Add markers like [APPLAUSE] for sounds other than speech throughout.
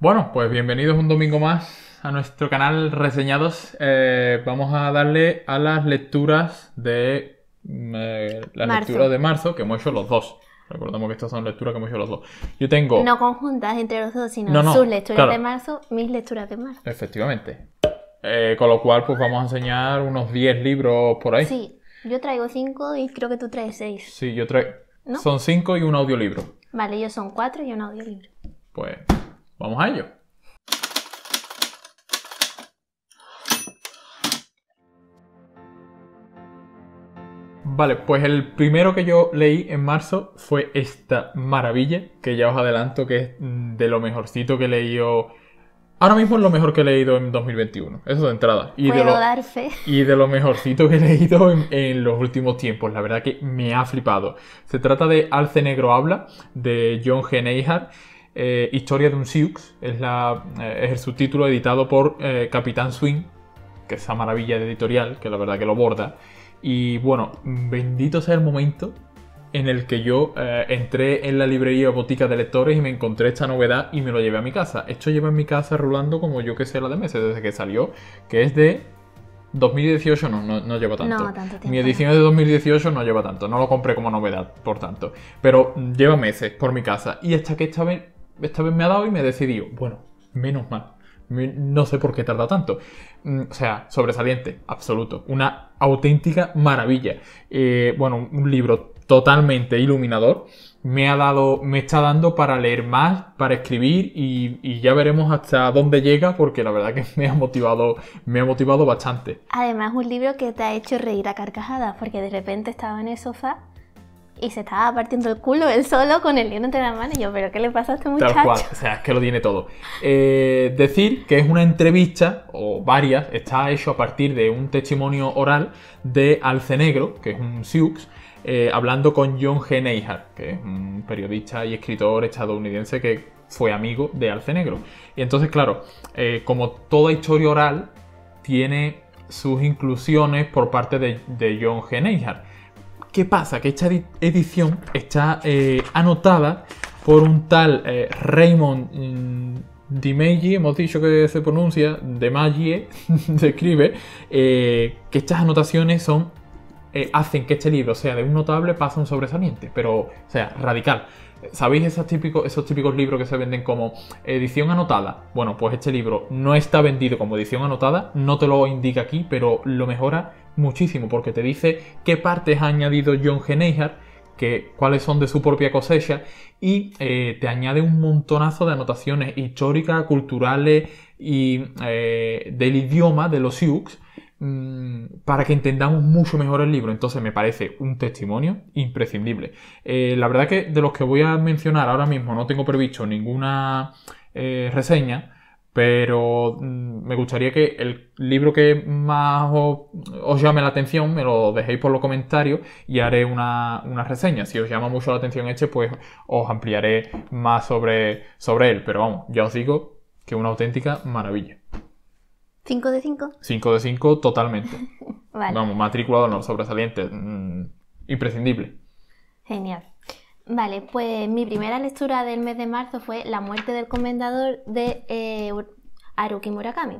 Bueno, pues bienvenidos un domingo más a nuestro canal Reseñados. Eh, vamos a darle a las lecturas de mm, eh, las lecturas de marzo que hemos hecho los dos. Recordemos que estas son lecturas que hemos hecho los dos. Yo tengo. No conjuntas entre los dos, sino sus lecturas de marzo, mis lecturas de marzo. Efectivamente. Eh, con lo cual, pues vamos a enseñar unos 10 libros por ahí. Sí, yo traigo 5 y creo que tú traes 6. Sí, yo traigo. Son 5 y un audiolibro. Vale, ellos son 4 y un audiolibro. Pues Vamos a ello. Vale, pues el primero que yo leí en marzo fue esta maravilla, que ya os adelanto que es de lo mejorcito que he leído. Ahora mismo es lo mejor que he leído en 2021, eso de entrada. Y, de, lo, dar fe. y de lo mejorcito que he leído en, los últimos tiempos, la verdad que me ha flipado. Se trata de Alce Negro Habla, de John G. Eh, Historia de un Sioux, es, la, eh, el subtítulo editado por eh, Capitán Swing, que es esa maravilla de editorial, que la verdad que lo borda. Y bueno, bendito sea el momento en el que yo entré en la librería botica de lectores y me encontré esta novedad y me lo llevé a mi casa. Esto lleva en mi casa rulando como yo que sé la de meses desde que salió, que es de 2018 no, no, lleva tanto. Mi edición es de 2018 no lleva tanto. No lo compré como novedad, por tanto. Pero lleva meses por mi casa. Y hasta que esta vez esta vez me ha dado y me he decidido. Bueno, menos mal. No sé por qué tarda tanto. Mm, o sea, sobresaliente, absoluto. Una auténtica maravilla. Eh, bueno, un libro totalmente iluminador. Me ha dado, me está dando para leer más, para escribir y, ya veremos hasta dónde llega porque la verdad que [LAUGHS] me ha motivado, me ha motivado bastante. Además, un libro que te ha hecho reír a carcajadas porque de repente estaba en el sofá y se estaba partiendo el culo él solo con el libro entre la mano Y yo, ¿pero qué le pasa a este muchacho? Tal cual, o sea, es que lo tiene todo. Eh, decir que es una entrevista, o varias, está hecho a partir de un testimonio oral de Alce Negro, que es un Sioux, eh, hablando con John G. que es un periodista y escritor estadounidense que fue amigo de Alce Negro. Y entonces, claro, eh, como toda historia oral tiene sus inclusiones por parte de, John G. Neihart. ¿Qué pasa? Que esta edición está eh, anotada por un tal eh, Raymond mmm, hemos dicho que se pronuncia, De Magie describe que estas anotaciones son eh, hacen que este libro sea de un notable pasa un sobresaliente, pero, o sea, radical. ¿Sabéis esos típicos, libros que se venden como edición anotada? Bueno, pues este libro no está vendido como edición anotada, no te lo indica aquí, pero lo mejora muchísimo porque te dice qué partes ha añadido John Geneijar, que, cuáles son de su propia cosecha y eh, te añade un montonazo de anotaciones históricas, culturales y eh, del idioma de los Sioux Mm, para que entendamos mucho mejor el libro. Entonces me parece un testimonio imprescindible. Eh, la verdad que de los que voy a mencionar ahora mismo no tengo previsto ninguna eh, reseña, pero mm, me gustaría que el libro que más os, llame la atención me lo dejéis por los comentarios y haré una, reseña. Si os llama mucho la atención este, pues os ampliaré más sobre, sobre él. Pero vamos, ya os digo que una auténtica maravilla. ¿5 de 5? 5 de 5 totalmente. [LAUGHS] Vamos, matriculado de sobresaliente, mm, imprescindible. Genial. Vale, pues mi primera lectura del mes de marzo fue La muerte del comendador de eh, Aruki Murakami.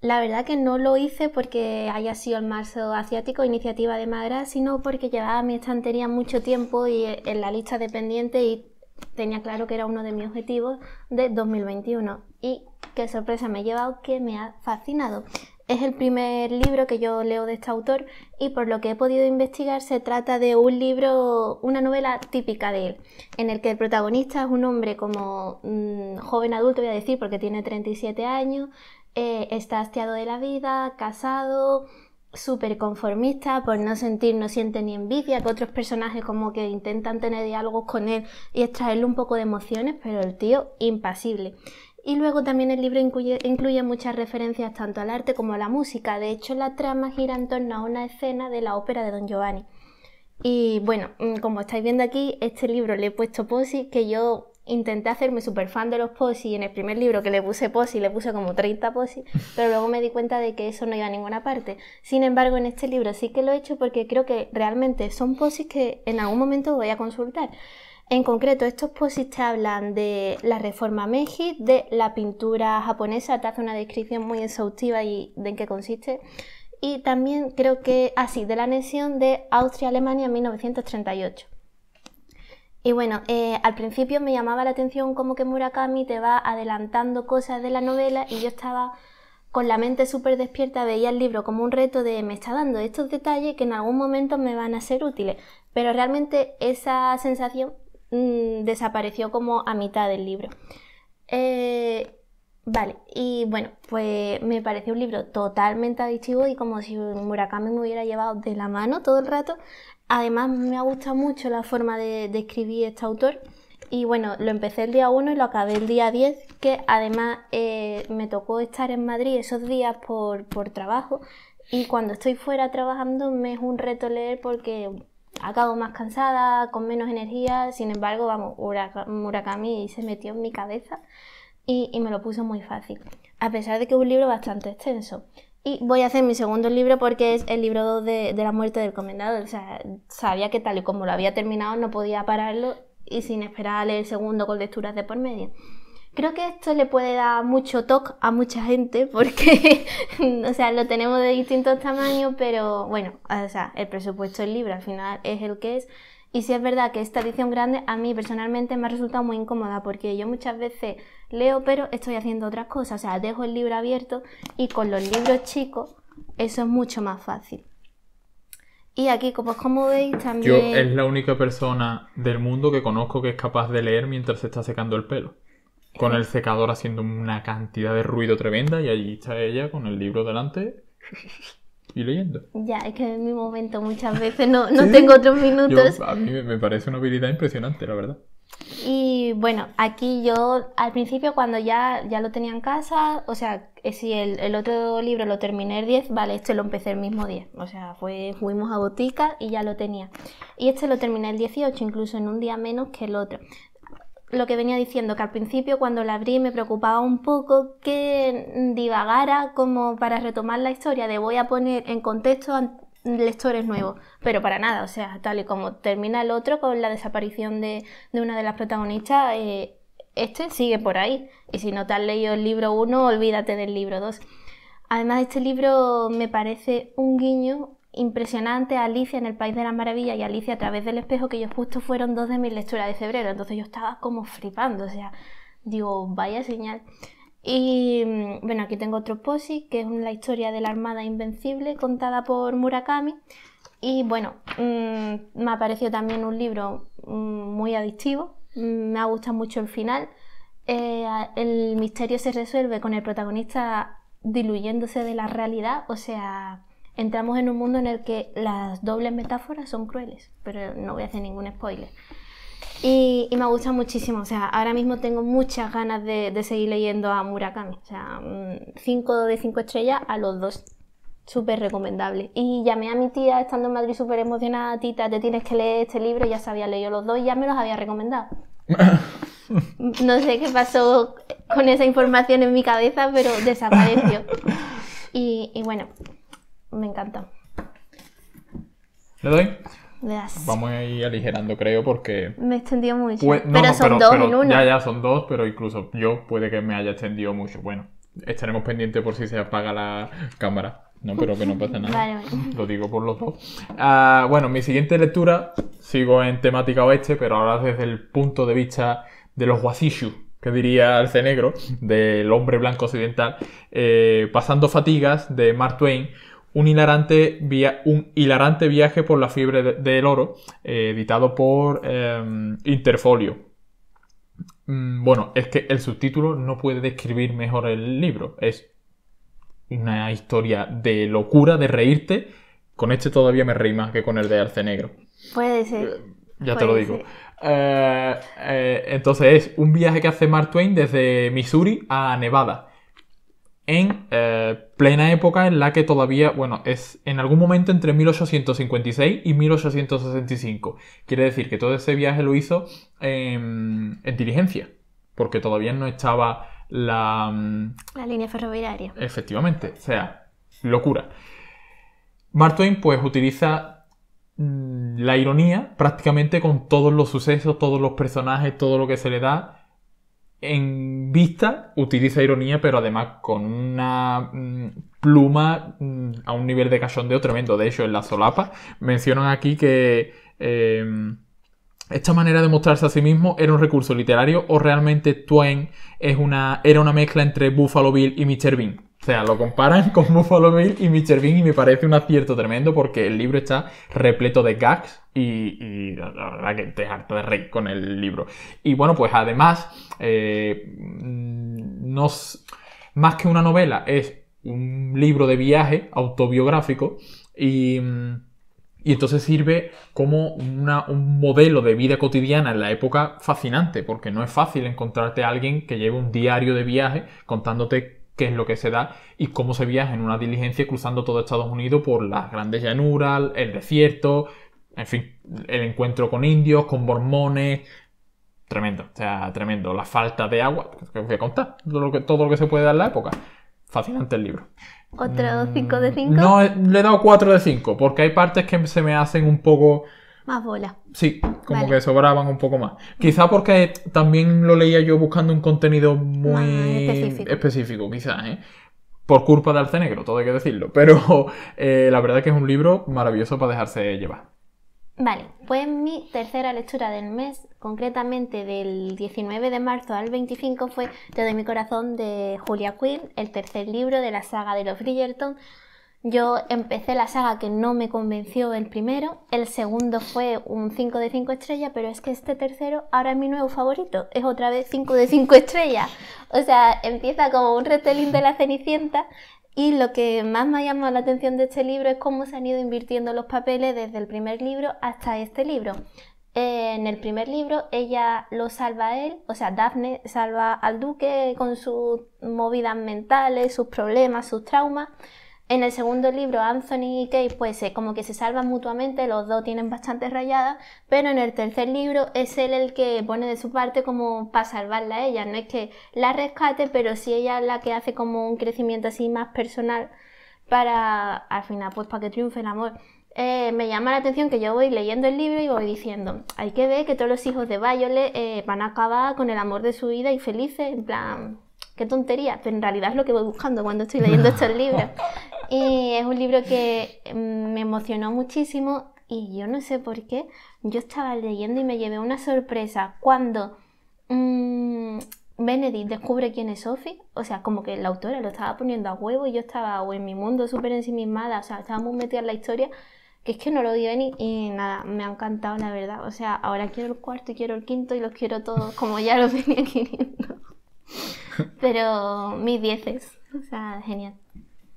La verdad que no lo hice porque haya sido el marzo asiático, iniciativa de Madras, sino porque llevaba mi estantería mucho tiempo y eh, en la lista de pendientes y tenía claro que era uno de mis objetivos de 2021. Y qué sorpresa me ha llevado, que me ha fascinado. Es el primer libro que yo leo de este autor y por lo que he podido investigar se trata de un libro, una novela típica de él, en el que el protagonista es un hombre como mm, joven adulto, voy a decir, porque tiene 37 años, eh, está hastiado de la vida, casado, súper conformista, por no sentir, no siente ni envidia, que otros personajes como que intentan tener diálogos con él y extraerle un poco de emociones, pero el tío impasible. Y luego también el libro incluye, muchas referencias tanto al arte como a la música. De hecho, la trama gira en torno a una escena de la ópera de Don Giovanni. Y bueno, mm, como estáis viendo aquí, este libro le he puesto posis, que yo intenté hacerme súper fan de los posis, y en el primer libro que le puse posis le puse como 30 posis, pero luego me di cuenta de que eso no iba a ninguna parte. Sin embargo, en este libro sí que lo he hecho porque creo que realmente son posis que en algún momento voy a consultar. En concreto, estos posits te hablan de la reforma Meiji, de la pintura japonesa, te hace una descripción muy exhaustiva y de en qué consiste. Y también creo que, así, ah, de la anexión de Austria-Alemania en 1938. Y bueno, eh, al principio me llamaba la atención como que Murakami te va adelantando cosas de la novela y yo estaba con la mente súper despierta veía el libro como un reto de me está dando estos detalles que en algún momento me van a ser útiles, pero realmente esa sensación Mm, desapareció como a mitad del libro. Eh, vale, y bueno, pues me pareció un libro totalmente adictivo y como si Murakami me hubiera llevado de la mano todo el rato. Además me ha gustado mucho la forma de, escribir este autor. Y bueno, lo empecé el día 1 y lo acabé el día 10, que además eh, me tocó estar en Madrid esos días por, por trabajo. Y cuando estoy fuera trabajando me es un reto leer porque acabo más cansada, con menos energía, sin embargo, vamos, Murakami se metió en mi cabeza y, me lo puso muy fácil, a pesar de que es un libro bastante extenso. Y voy a hacer mi segundo libro porque es el libro de, de la muerte del comendador. sabía que tal y como lo había terminado no podía pararlo y sin esperar a leer el segundo con lecturas de por medio. Creo que esto le puede dar mucho toque a mucha gente [LAUGHS] porque, [LAUGHS] o sea, lo tenemos de distintos tamaños, pero bueno, o sea, el presupuesto del libro al final es el que es. Y si es verdad que esta edición grande a mí personalmente me ha resultado muy incómoda porque yo muchas veces leo pero estoy haciendo otras cosas, o sea, dejo el libro abierto y con los libros chicos eso es mucho más fácil. Y aquí, pues como veis, también... Yo es la única persona del mundo que conozco que es capaz de leer mientras se está secando el pelo con el secador haciendo una cantidad de ruido tremenda y allí está ella con el libro delante y leyendo. Ya, es que en mi momento muchas veces no, [LAUGHS] tengo otros minutos. a mí me parece una habilidad impresionante, la verdad. Y bueno, aquí yo al principio cuando ya, ya lo tenía en casa, o sea, eh, si el, otro libro lo terminé el 10, vale, este lo empecé el mismo 10. O sea, fuimos a botica y ya lo tenía. Y este lo terminé el 18, incluso en un día menos que el otro lo que venía diciendo, que al principio cuando la abrí me preocupaba un poco que divagara como para retomar la historia de voy a poner en contexto lectores nuevos, pero para nada, o sea, tal y como termina el otro con la desaparición de, una de las protagonistas, eh, este sigue por ahí, y si no te has leído el libro 1, olvídate del libro 2. Además, este libro me parece un guiño impresionante Alicia en el País de las Maravillas y Alicia a través del espejo, que yo justo fueron dos de mis lecturas de febrero, entonces yo estaba como flipando, o sea, digo, vaya señal. Y mm, bueno, aquí tengo otro posi, que es la historia de la Armada Invencible contada por Murakami. Y bueno, mm, me ha parecido también un libro mm, muy adictivo, me ha gustado mucho el final. Eh, el misterio se resuelve con el protagonista diluyéndose de la realidad, o sea, entramos en un mundo en el que las dobles metáforas son crueles, pero no voy a hacer ningún spoiler. Y, me gusta muchísimo, o sea, ahora mismo tengo muchas ganas de, seguir leyendo a Murakami, o sea, 5 mm, de 5 estrellas a los dos, súper recomendable. Y llamé a mi tía estando en Madrid súper emocionada, tita, te tienes que leer este libro, ya se había leído los dos y ya me los había recomendado. [LAUGHS] no sé qué pasó con esa información en mi cabeza, pero desapareció. [LAUGHS] y bueno, me encanta. ¿Le doy? Vamos a ir aligerando, creo, porque... Me extendió mucho. pero son dos en uno. Ya, ya, son dos, pero incluso yo puede que me haya extendido mucho. Bueno, estaremos pendientes por si se apaga la cámara. No, pero que no pasa nada. Lo digo por los dos. Ah, bueno, mi siguiente lectura, sigo en temática oeste, pero ahora desde el punto de vista de los wasishu, que diría Arce Negro, del hombre blanco occidental, eh, pasando fatigas de Mark Twain, un hilarante, un hilarante viaje por la fiebre del oro, eh, editado por em, Interfolio. Mm, bueno, es que el subtítulo no puede describir mejor el libro. Es una historia de locura, de reírte. Con este todavía me reí más que con el de Arce Negro. Puede eh, ser. ya te lo digo. Eh, entonces es un viaje que hace Mark Twain desde Missouri a Nevada en eh, plena época en la que todavía, bueno, es en algún momento entre 1856 y 1865. Quiere decir que todo ese viaje lo hizo em, en, diligencia, porque todavía no estaba la... Mm, la línea ferroviaria. Efectivamente, o sea, locura. Mark Twain pues utiliza mm, la ironía prácticamente con todos los sucesos, todos los personajes, todo lo que se le da en vista utiliza ironía, pero además con una mm, pluma mm, a un nivel de cachondeo tremendo. De hecho, en la solapa mencionan aquí que em, esta manera de mostrarse a sí mismo era un recurso literario o realmente Twain es una, era una mezcla entre Buffalo Bill y Mr. Bean. O sea, lo comparan [LAUGHS] con Buffalo Bill y Mr. Bean y me parece un acierto tremendo porque el libro está repleto de gags y, la verdad que te harta de reír con el libro. Y bueno, pues además, eh, mm, nos, más que una novela, es un libro de viaje autobiográfico y... Mm, y entonces sirve como un modelo de vida cotidiana en la época fascinante, porque no es fácil encontrarte a alguien que lleve un diario de viaje contándote qué es lo que se da y cómo se viaja en una diligencia cruzando todo Estados Unidos por las grandes llanuras, el desierto, en fin, el encuentro con indios, con mormones. Tremendo, o sea, tremendo. La falta de agua, que os voy a contar, todo lo que, se puede dar en la época. Fascinante el libro. ¿Otro 5 mm, de 5? No, le he dado 4 de 5, porque hay partes que se me hacen un poco... Más bolas. Sí, como que sobraban un poco más. Quizá porque también lo leía yo buscando un contenido muy específico. quizá quizás, ¿eh? por culpa de Arce Negro, todo hay que decirlo. [LAUGHS] Pero eh, la verdad es que es un libro maravilloso para dejarse llevar. Vale, pues mi tercera lectura del mes, concretamente del 19 de marzo al 25, fue Te de mi corazón de Julia Quinn, el tercer libro de la saga de los Bridgerton, yo empecé la saga que no me convenció el primero, el segundo fue un 5 de 5 estrellas, pero es que este tercero ahora es mi nuevo favorito, es otra vez 5 de 5 estrellas. O sea, empieza como un retelling de la Cenicienta y lo que más me ha llamado la atención de este libro es cómo se han ido invirtiendo los papeles desde el primer libro hasta este libro. Eh, en el primer libro ella lo salva a él, o sea, Daphne salva al duque con sus movidas mentales, sus problemas, sus traumas. En el segundo libro, Anthony y Kate, pues eh, como que se salvan mutuamente, los dos tienen bastantes rayadas, pero en el tercer libro es él el que pone de su parte como para salvarla a ella. No es que la rescate, pero sí ella es la que hace como un crecimiento así más personal para, al final, pues para que triunfe el amor. Eh, me llama la atención que yo voy leyendo el libro y voy diciendo, hay que ver que todos los hijos de Violet eh, van a acabar con el amor de su vida y felices, en plan, qué tontería, pero en realidad es lo que voy buscando cuando estoy leyendo [LAUGHS] estos libros. [LAUGHS] Y es un libro que mm, me emocionó muchísimo y yo no sé por qué. Yo estaba leyendo y me llevé una sorpresa cuando mm, Benedict descubre quién es Sophie. O sea, como que la autora lo estaba poniendo a huevo y yo estaba o en mi mundo súper ensimismada, o sea, estaba muy metida en la historia que es que no lo vi venir y nada, me ha encantado la verdad. O sea, ahora quiero el cuarto y quiero el quinto y los quiero todos como ya los tenía [LAUGHS] queriendo. Pero mis dieces, o sea, genial.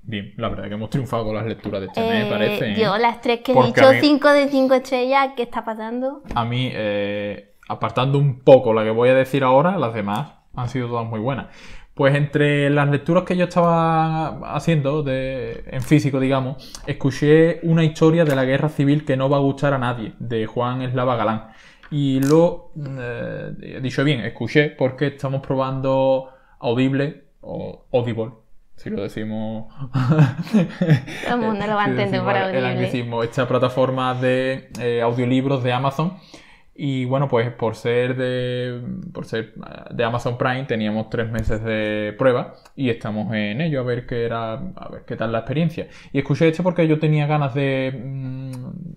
Bien, la verdad que hemos triunfado con las lecturas de este mes, eh, parece. ¿eh? Yo las tres que he dicho, cinco de cinco estrellas, ¿qué está pasando? A mí, eh, apartando un poco la que voy a decir ahora, las demás han sido todas muy buenas. Pues entre las lecturas que yo estaba haciendo de, en físico, digamos, escuché una historia de la guerra civil que no va a gustar a nadie, de Juan Eslava Galán. Y lo, dicho bien, escuché porque estamos probando Audible o Audible si lo decimos. [LAUGHS] Todo el mundo lo va a entender por Si El anglicismo. Esta plataforma de eh, audiolibros de Amazon y bueno, pues por ser de, por ser ah, de Amazon Prime teníamos tres meses de prueba y estamos en ello a ver qué era, a ver qué tal la experiencia. Y escuché esto porque yo tenía ganas de, mm,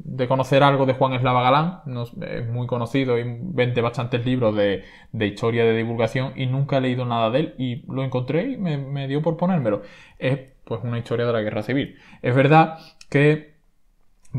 de conocer algo de Juan Eslava Galán, es muy conocido y vende bastantes libros de, historia de divulgación y nunca he leído nada de él y lo encontré y me, me dio por ponérmelo. Es pues una historia de la guerra civil. Es verdad que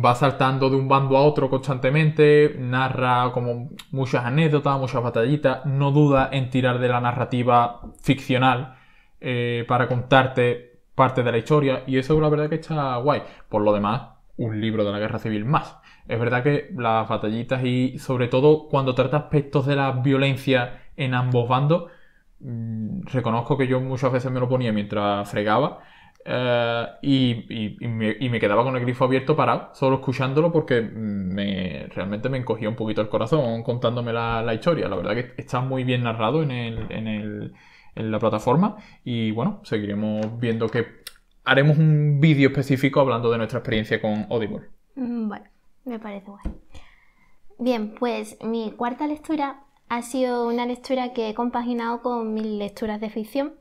va saltando de un bando a otro constantemente, narra como muchas anécdotas, muchas batallitas, no duda en tirar de la narrativa ficcional eh, para contarte parte de la historia y eso la verdad que está guay. Por lo demás, un libro de la guerra civil más. Es verdad que las batallitas y sobre todo cuando trata aspectos de la violencia en ambos bandos, mm, reconozco que yo muchas veces me lo ponía mientras fregaba eh, y, me, quedaba con el grifo abierto parado, solo escuchándolo porque me, realmente me encogía un poquito el corazón contándome la, historia. La verdad que está muy bien narrado en, la plataforma y bueno, seguiremos viendo que haremos un vídeo específico hablando de nuestra experiencia con Audible. Bueno, mm, me parece guay. Bien, pues mi cuarta lectura ha sido una lectura que he compaginado con mis lecturas de ficción.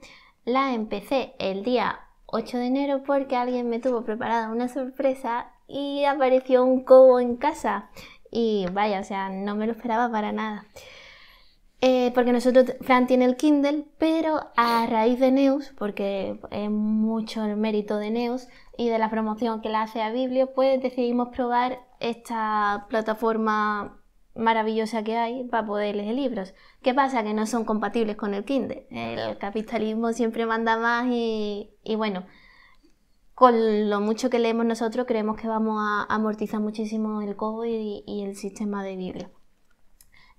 La empecé el día 8 de enero porque alguien me tuvo preparada una sorpresa y apareció un cobo en casa. Y vaya, o sea, no me lo esperaba para nada. Eh, porque nosotros, Fran tiene el Kindle, pero a raíz de Neus, porque es mucho el mérito de Neus y de la promoción que la hace a Biblio, pues decidimos probar esta plataforma maravillosa que hay para poder leer libros. ¿Qué pasa? Que no son compatibles con el Kindle. El capitalismo siempre manda más y, bueno, con lo mucho que leemos nosotros creemos que vamos a amortizar muchísimo el COVID y, el sistema de libros.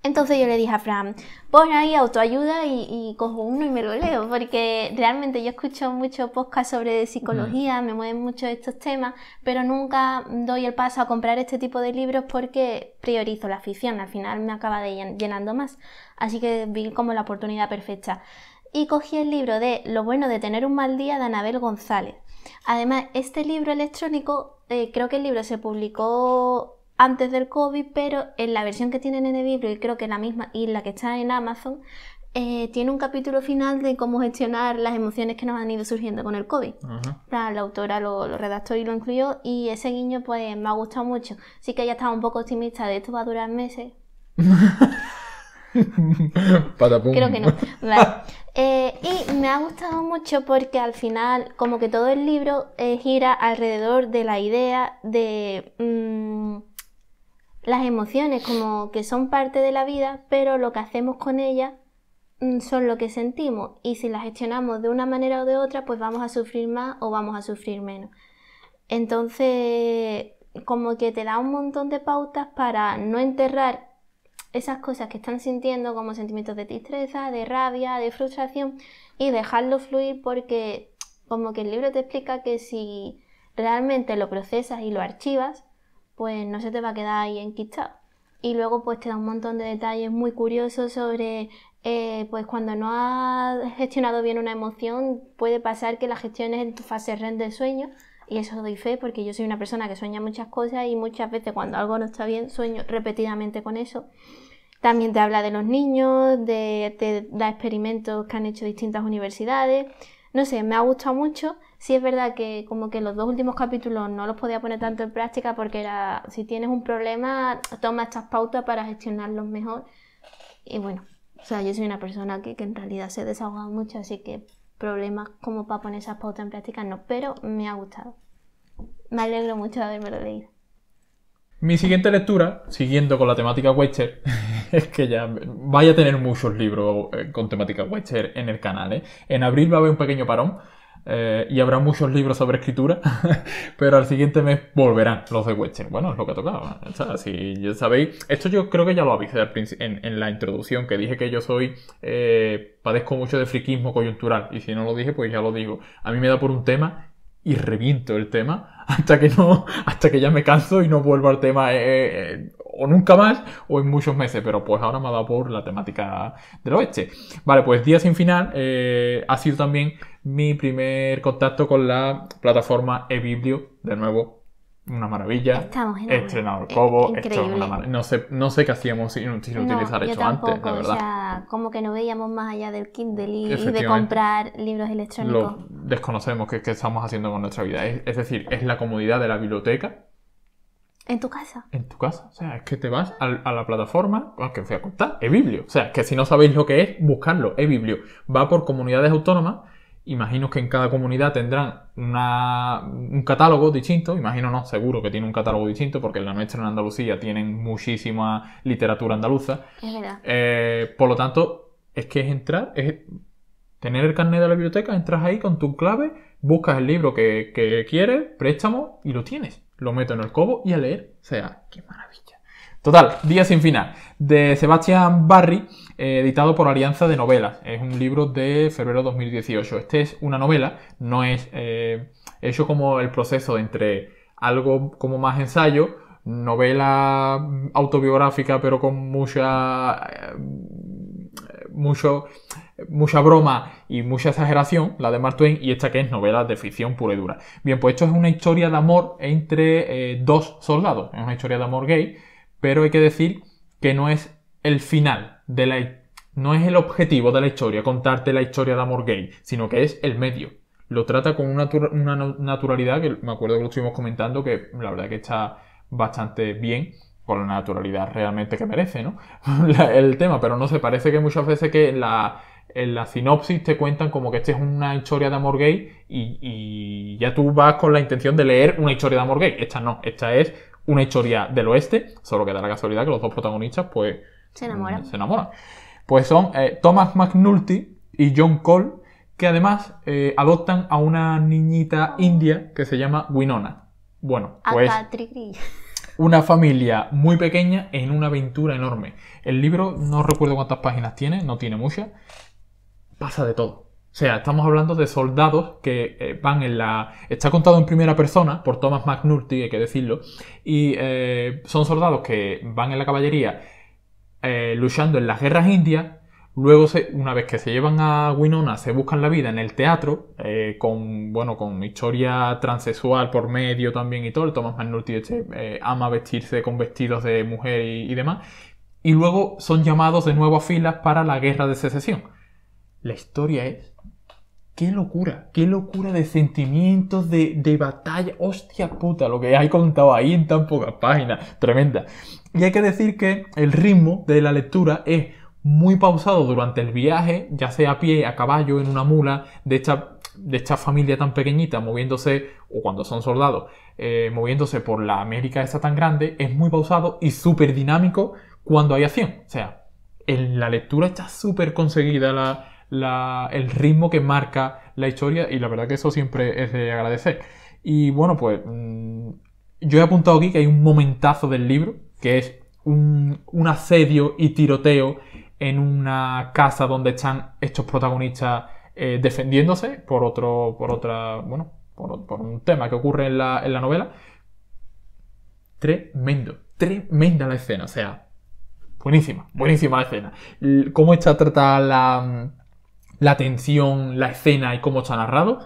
Entonces yo le dije a Fran, bueno ahí autoayuda y, cojo uno y me lo leo, porque realmente yo escucho mucho podcast sobre psicología, me mueven mucho estos temas, pero nunca doy el paso a comprar este tipo de libros porque priorizo la ficción, al final me acaba llenando más. Así que vi como la oportunidad perfecta. Y cogí el libro de Lo bueno de tener un mal día de Anabel González. Además, este libro electrónico, eh, creo que el libro se publicó antes del COVID, pero en la versión que tienen en el libro, y creo que es la misma y la que está en Amazon, eh, tiene un capítulo final de cómo gestionar las emociones que nos han ido surgiendo con el COVID. la, autora lo, redactó y lo incluyó y ese guiño pues me ha gustado mucho. Así que ya estaba un poco optimista de esto va a durar meses. [LAUGHS] Creo que no. [LAUGHS] Eh, y me ha gustado mucho porque al final, como que todo el libro eh, gira alrededor de la idea de... Mm, las emociones como que son parte de la vida, pero lo que hacemos con ellas mm, son lo que sentimos y si las gestionamos de una manera o de otra, pues vamos a sufrir más o vamos a sufrir menos. Entonces, como que te da un montón de pautas para no enterrar esas cosas que están sintiendo como sentimientos de tristeza, de rabia, de frustración y dejarlo fluir porque como que el libro te explica que si realmente lo procesas y lo archivas, pues no se te va a quedar ahí enquistado. Y luego pues te da un montón de detalles muy curiosos sobre eh, pues cuando no has gestionado bien una emoción puede pasar que la gestiones en tu fase REM del sueño y eso doy fe porque yo soy una persona que sueña muchas cosas y muchas veces cuando algo no está bien sueño repetidamente con eso. También te habla de los niños, de, te da experimentos que han hecho distintas universidades, no sé, me ha gustado mucho. Sí es verdad que como que los dos últimos capítulos no los podía poner tanto en práctica porque era, si tienes un problema, toma estas pautas para gestionarlos mejor. Y bueno, o sea, yo soy una persona que, en realidad se desahoga mucho, así que problemas como para poner esas pautas en práctica no, pero me ha gustado. Me alegro mucho de haberme leído. Mi siguiente lectura, siguiendo con la temática Witcher, [LAUGHS] es que ya vaya a tener muchos libros eh, con temática Witcher en el canal. ¿eh? En abril va a haber un pequeño parón eh, y habrá muchos libros sobre escritura, [LAUGHS] pero al siguiente mes volverán los de Witcher. Bueno, es lo que tocaba. ya sabéis, esto yo creo que ya lo avisé en, en la introducción, que dije que yo soy, padezco mucho de friquismo coyuntural y si no lo dije, pues ya lo digo. A mí me da por un tema y reviento el tema hasta que no, hasta que ya me canso y no vuelvo al tema eh, eh, o nunca más o en muchos meses, pero pues ahora me ha dado por la temática del oeste. Vale, pues Día sin final eh, ha sido también mi primer contacto con la plataforma eBiblio, de nuevo una maravilla. Estamos en Estrenador Cobo, no, sé, qué hacíamos sin, utilizar esto antes, la verdad. O sea, como que no veíamos más allá del Kindle y, de comprar libros electrónicos. Lo desconocemos qué, estamos haciendo con nuestra vida. Es, decir, es la comodidad de la biblioteca. En tu casa. En tu casa. O sea, es que te vas a, la plataforma, ah, que os a contar, eBiblio. O sea, que si no sabéis lo que es, buscarlo, eBiblio. Va por comunidades autónomas imagino que en cada comunidad tendrán un catálogo distinto, imagino no, seguro que tiene un catálogo distinto, porque en la nuestra en Andalucía tienen muchísima literatura andaluza. Es verdad. Eh, por lo tanto, es que es entrar, es tener el carnet de la biblioteca, entras ahí con tu clave, buscas el libro que, que quieres, préstamo y lo tienes. Lo meto en el cobo y a leer. O sea, qué maravilla. Total, Día sin final, de Sebastián Barry, eh, editado por Alianza de Novelas. Es un libro de febrero de 2018. Este es una novela, no es eh, hecho como el proceso entre algo como más ensayo, novela autobiográfica, pero con mucha. Eh, mucho, mucha broma y mucha exageración, la de Mark Twain, y esta que es novela de ficción pura y dura. Bien, pues esto es una historia de amor entre dos soldados, es una historia de amor gay, pero hay que decir que no es el final de la no es el objetivo de la historia contarte la historia de amor gay, sino que es el medio. Lo trata con una, naturalidad que me acuerdo que lo estuvimos comentando, que la verdad que está bastante bien, por la naturalidad realmente que merece, ¿no? [LAUGHS] el tema, pero no se parece que muchas veces que la, en la sinopsis te cuentan como que esta es una historia de amor gay y, y, ya tú vas con la intención de leer una historia de amor gay. Esta no, esta es una historia del oeste, solo que da la casualidad que los dos protagonistas, pues. Se enamoran. Pues son eh, Thomas McNulty y John Cole, que además eh, adoptan a una niñita india que se llama Winona. Bueno, pues. [LAUGHS] Una familia muy pequeña en una aventura enorme. El libro, no recuerdo cuántas páginas tiene, no tiene muchas. Pasa de todo. O sea, estamos hablando de soldados que eh, van en la... Está contado en primera persona por Thomas McNulty, hay que decirlo, y eh, son soldados que van en la caballería eh, luchando en las guerras indias, Luego, una vez que se llevan a Winona, se buscan la vida en el teatro, con, bueno, con historia transexual por medio también y todo. Thomas McNulty este, ama vestirse con vestidos de mujer y, demás. Y luego son llamados de nuevo a filas para la guerra de secesión. La historia es qué locura, qué locura de sentimientos, de, batalla. Hostia puta, lo que hay contado ahí en tan pocas páginas. Tremenda. Y hay que decir que el ritmo de la lectura es muy pausado durante el viaje, ya sea a pie, a caballo, en una mula, de esta, de esta familia tan pequeñita moviéndose, o cuando son soldados, eh, moviéndose por la América esta tan grande, es muy pausado y súper dinámico cuando hay acción. O sea, en la lectura está súper conseguida la, el ritmo que marca la historia y la verdad que eso siempre es de agradecer. Y bueno, pues mm, yo he apuntado aquí que hay un momentazo del libro, que es un, un asedio y tiroteo en una casa donde están estos protagonistas eh, defendiéndose por otro, por otra, bueno, por, un tema que ocurre en la, en la novela. Tremendo, tremenda la escena, o sea, buenísima, buenísima la escena. Cómo está tratada la, mm, la tensión, la escena y cómo está narrado,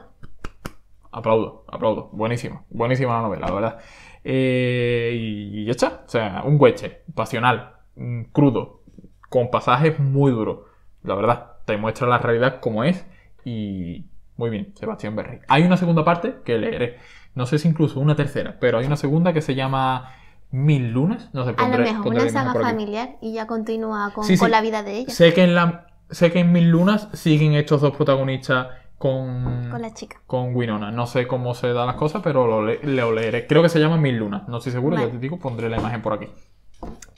aplaudo, aplaudo. Buenísima, buenísima la novela, la verdad. Eh, y, ya está, o sea, un hueche, pasional, mm, crudo, con pasajes muy duros, la verdad, te muestra la realidad como es y muy bien, Sebastián Berry. Hay una segunda parte que leeré, no sé si incluso una tercera, pero hay una segunda que se llama Mil Lunas, no sé, A lo mejor una saga familiar y ya continúa con, con la vida de ella. Sé que en la sé que en Mil Lunas siguen estos dos protagonistas con, con la Con Winona. No sé cómo se dan las cosas, pero lo, le leeré. Creo que se llama Mil Lunas. No estoy seguro, ya te digo, pondré la imagen por aquí.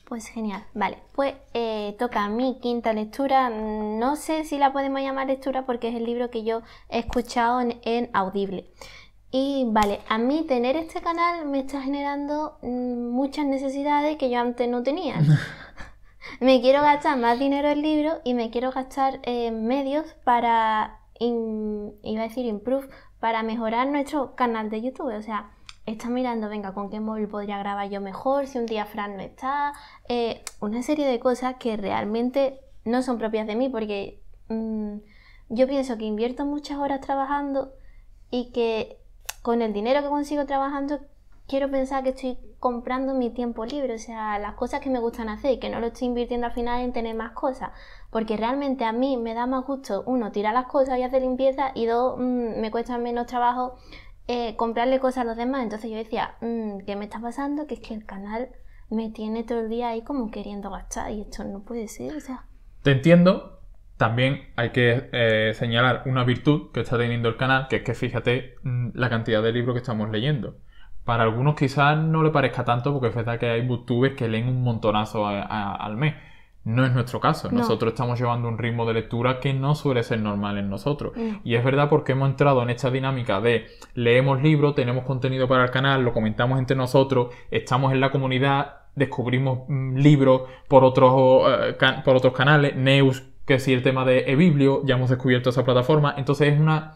Pues genial, vale. Pues eh, toca mi quinta lectura. No sé si la podemos llamar lectura porque es el libro que yo he escuchado en, en Audible. Y vale, a mí tener este canal me está generando mm, muchas necesidades que yo antes no tenía. [LAUGHS] me quiero gastar más dinero en libros y me quiero gastar eh, medios para, iba a decir improve, para mejorar nuestro canal de YouTube. O sea, está mirando, venga, con qué móvil podría grabar yo mejor, si un día Fran no está, eh, una serie de cosas que realmente no son propias de mí porque mm, yo pienso que invierto muchas horas trabajando y que con el dinero que consigo trabajando quiero pensar que estoy comprando mi tiempo libre, o sea, las cosas que me gustan hacer y que no lo estoy invirtiendo al final en tener más cosas, porque realmente a mí me da más gusto, uno, tirar las cosas y hacer limpieza y dos, mm, me cuesta menos trabajo eh, comprarle cosas a los demás. Entonces yo decía, mm, ¿qué me está pasando? Que es que el canal me tiene todo el día ahí como queriendo gastar y esto no puede ser, o sea. Te entiendo. También hay que eh, señalar una virtud que está teniendo el canal, que es que fíjate mm, la cantidad de libros que estamos leyendo. Para algunos quizás no le parezca tanto porque es verdad que hay booktubers que leen un montonazo al mes. No es nuestro caso. Nosotros estamos llevando un ritmo de lectura que no suele ser normal en nosotros. Mm. Y es verdad porque hemos entrado en esta dinámica de leemos libros, tenemos contenido para el canal, lo comentamos entre nosotros, estamos en la comunidad, descubrimos mm, libros por otros, eh, por otros canales, Neus, que sí, el tema de eBiblio, ya hemos descubierto esa plataforma. Entonces es una,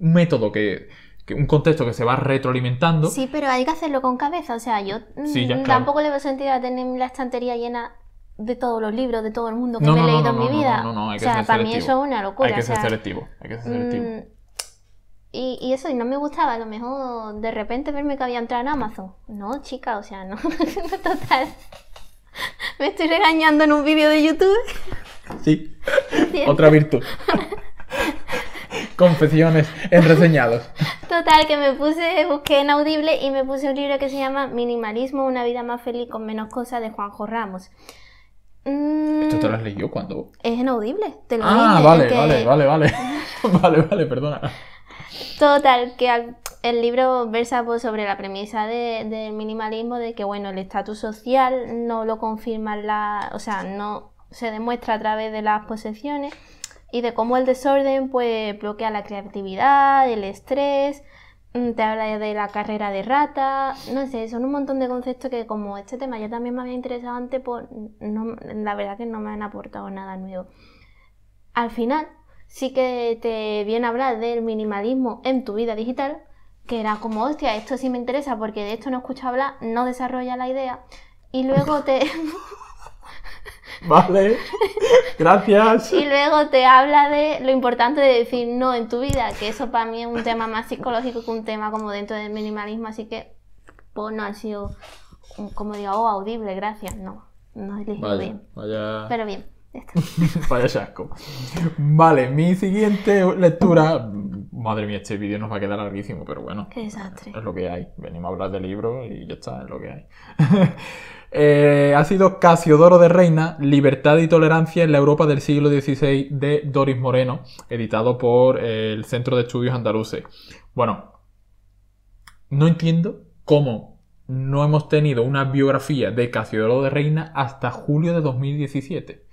un método que un contexto que se va retroalimentando. Sí, pero hay que hacerlo con cabeza. O sea, yo mm, tampoco le veo sentido a tener la estantería llena de todos los libros, de todo el mundo que he leído en mi vida. No, no, o sea, para mí eso es una locura. Hay que ser selectivo. Hay que ser mm, selectivo. Y, eso, y no me gustaba, a lo mejor de repente verme que había entrado en Amazon. No, chica, o sea, no. [LAUGHS] Total. Me estoy regañando en un vídeo de YouTube. Sí. Otra virtud. [LAUGHS] confesiones entreseñados [LAUGHS] Total, que me puse, busqué en Audible y me puse un libro que se llama Minimalismo, una vida más feliz con menos cosas de Juanjo Ramos. Mm, ¿Esto te lo has leído cuando? Es en Audible, te lo Ah, [LAUGHS] vale, vale, vale, [LAUGHS] vale, vale, vale, perdona. Total, que el libro versa pues, sobre la premisa de, del minimalismo, de que bueno, el estatus social no lo confirma la, o sea, no se demuestra a través de las posesiones y de cómo el desorden puede bloquear la creatividad, el estrés, mm, te habla de la carrera de rata, no sé, son un montón de conceptos que como este tema ya también me había interesado antes, pues, no, la verdad que no me han aportado nada nuevo. Al final sí que te viene a hablar del minimalismo en tu vida digital, que era como, hostia, esto sí me interesa porque de esto no escucho hablar, no desarrolla la idea. Y luego te... [LAUGHS] [LAUGHS] Vale, gracias. Y luego te habla de lo importante de decir no en tu vida, que eso para mí es un tema más psicológico que un tema como dentro del minimalismo, así que pues no ha sido, como digo, oh, audible, gracias, no, no he elegido bien. Pero bien. [LAUGHS] Vaya chasco. Vale, mi siguiente lectura. Madre mía, este vídeo nos va a quedar larguísimo, pero bueno. Es lo que hay. Venimos a hablar de libros y ya está, es lo que hay. [LAUGHS] Eh, ha sido Casiodoro de Reina, Libertad y Tolerancia en la Europa del siglo XVI de Doris Moreno, editado por el Centro de Estudios Andaluces. Bueno, no entiendo cómo no hemos tenido una biografía de Casiodoro de Reina hasta julio de 2017.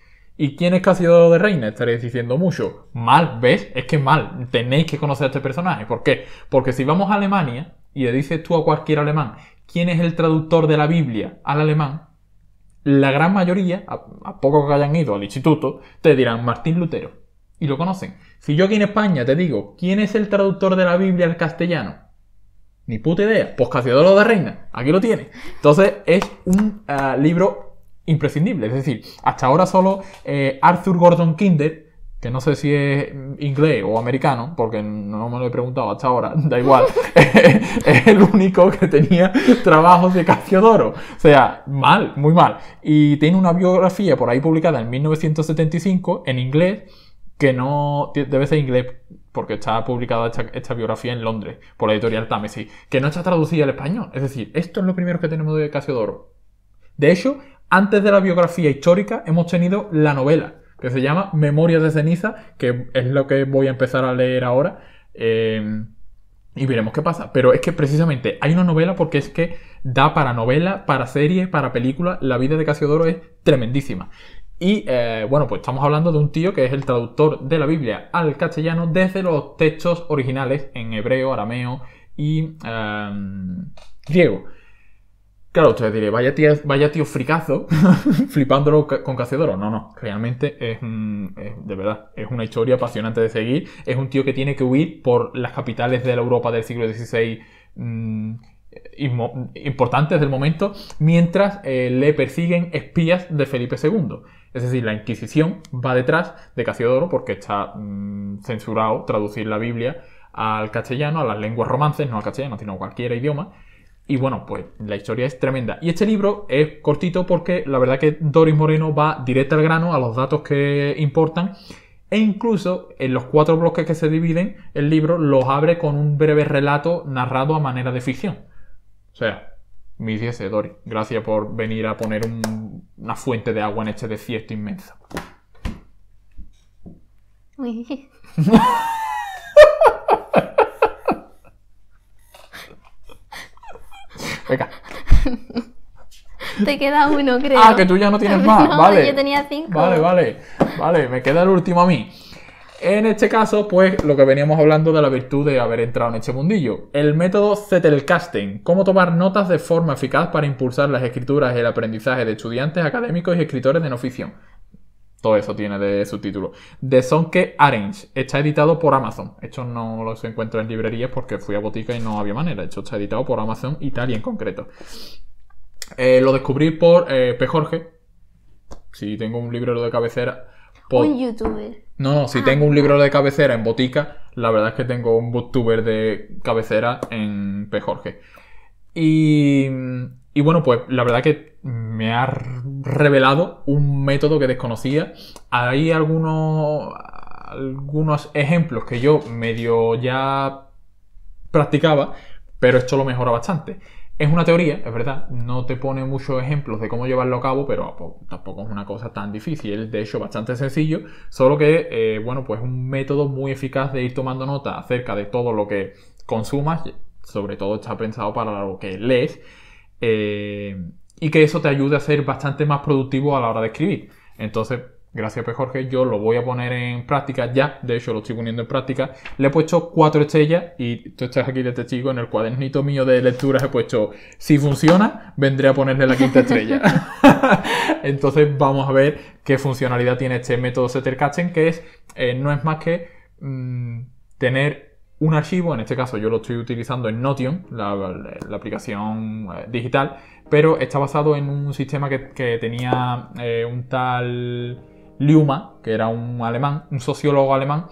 ¿Y quién es Casiodoro de Reina? Estaréis diciendo mucho. Mal, ¿ves? Es que mal. Tenéis que conocer a este personaje. ¿Por qué? Porque si vamos a Alemania y le dices tú a cualquier alemán quién es el traductor de la Biblia al alemán, la gran mayoría, a, poco que hayan ido al instituto, te dirán Martín Lutero. Y lo conocen. Si yo aquí en España te digo quién es el traductor de la Biblia al castellano, ni puta idea. Pues Casiodoro de Reina. Aquí lo tiene. Entonces es un ah, libro imprescindible. Es decir, hasta ahora solo eh, Arthur Gordon Kinder, que no sé si es inglés o americano, porque no me lo he preguntado hasta ahora, [LAUGHS] da igual, [LAUGHS] es el único que tenía trabajos de Casiodoro. O sea, mal, muy mal. Y tiene una biografía por ahí publicada en 1975 en inglés, que no debe ser inglés porque está publicada esta, biografía en Londres por la editorial Támesis, que no está traducida al español. Es decir, esto es lo primero que tenemos de Casiodoro. De hecho, antes de la biografía histórica hemos tenido la novela, que se llama Memorias de ceniza, que es lo que voy a empezar a leer ahora. Eh, y veremos qué pasa. Pero es que precisamente hay una novela porque es que da para novela, para serie, para película. La vida de Casiodoro es tremendísima. Y eh, bueno, pues estamos hablando de un tío que es el traductor de la Biblia al castellano desde los textos originales en hebreo, arameo y eh, griego. Claro, ustedes diréis, vaya tío, vaya tío fricazo [LAUGHS] flipándolo con Cacedoro. No, no, realmente es, de verdad, es una historia apasionante de seguir. Es un tío que tiene que huir por las capitales de la Europa del siglo XVI mm, importantes del momento, mientras eh, le persiguen espías de Felipe II. Es decir, la Inquisición va detrás de Casiodoro porque está mm, censurado traducir la Biblia al castellano, a las lenguas romances, no al castellano, sino a cualquier idioma y bueno, pues la historia es tremenda. Y este libro es cortito porque la verdad que Doris Moreno va directa al grano, a los datos que importan. E incluso en los cuatro bloques que se dividen, el libro los abre con un breve relato narrado a manera de ficción. O sea, me dice Doris, gracias por venir a poner una fuente de agua en este desierto inmenso. [LAUGHS] Venga. Te queda uno, [LAUGHS] ah, creo. Ah, que tú ya no tienes [LAUGHS] más. vale. Yo tenía cinco. Vale, vale. Vale, me queda el último a mí. En este caso, pues lo que veníamos hablando de la virtud de haber entrado en este mundillo. El método casting Cómo tomar notas de forma eficaz para impulsar las escrituras y el aprendizaje de estudiantes académicos y escritores de oficio. Todo eso tiene de subtítulo. The Sonke que Arrange. Está editado por Amazon. Esto no los encuentro en librerías porque fui a botica y no había manera. Esto está editado por Amazon Italia en concreto. Eh, lo descubrí por eh, P. Jorge. Si tengo un librero de cabecera. Por... Un youtuber. No, no, si ah. tengo un librero de cabecera en botica, la verdad es que tengo un booktuber de cabecera en P. Jorge. Y mm, y bueno, pues la verdad que me ha revelado un método que desconocía. Hay algunos, algunos ejemplos que yo medio ya practicaba, pero esto lo mejora bastante. Es una teoría, es verdad, no te pone muchos ejemplos de cómo llevarlo a cabo, pero tampoco es una cosa tan difícil, de hecho bastante sencillo, solo que, eh, bueno, pues un método muy eficaz de ir tomando nota acerca de todo lo que consumas, sobre todo está pensado para lo que lees, eh, y que eso te ayude a ser bastante más productivo a la hora de escribir. Entonces, gracias pues, Jorge, yo lo voy a poner en práctica ya, de hecho lo estoy poniendo en práctica. Le he puesto cuatro estrellas y tú estás aquí de chico. en el cuadernito mío de lecturas he puesto, si funciona, vendré a ponerle la quinta estrella. [LAUGHS] Entonces vamos a ver qué funcionalidad tiene este método setter catching, que es, eh, no es más que mm, tener un archivo, en este caso yo lo estoy utilizando en Notion, la, aplicación eh, digital, pero está basado en un sistema que, tenía eh, un tal Liuma, que era un alemán, un sociólogo alemán,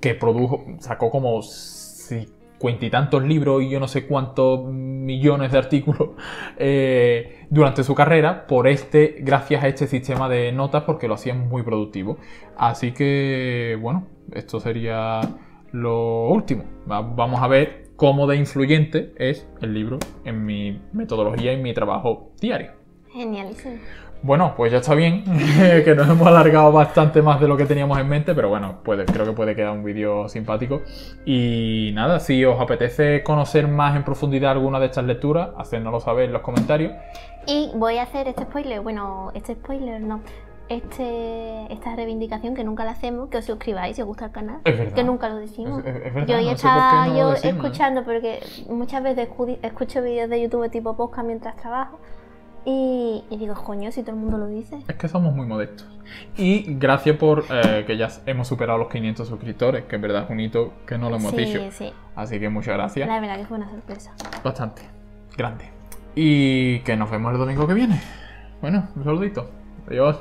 que produjo, sacó como cincuenta y tantos libros y yo no sé cuántos millones de artículos [LAUGHS] eh, durante su carrera por este, gracias a este sistema de notas, porque lo hacía muy productivo. Así que, bueno, esto sería lo último. Vamos a ver cómo de influyente es el libro en mi metodología y mi trabajo diario. Genial, sí. Bueno, pues ya está bien, [LAUGHS] que nos hemos alargado bastante más de lo que teníamos en mente, pero bueno, creo que puede quedar un vídeo simpático. Y nada, si os apetece conocer más en profundidad alguna de estas lecturas, hacednoslo saber en los comentarios. Y voy a hacer este spoiler, bueno, este spoiler no, este, esta reivindicación que nunca la hacemos, que os suscribáis si os gusta el canal, que nunca lo decimos. yo hoy estaba yo ¿eh? escuchando, porque muchas veces escucho vídeos de YouTube tipo podcast mientras trabajo. Y, digo, coño, si todo el mundo lo dice. Es que somos muy modestos. Y gracias por eh, que ya hemos superado los 500 suscriptores, que es verdad es un que no lo hemos dicho. Así que muchas gracias. La verdad que fue una sorpresa. Bastante. Grande. Y que nos vemos el domingo que viene. Bueno, un saludito. Adiós.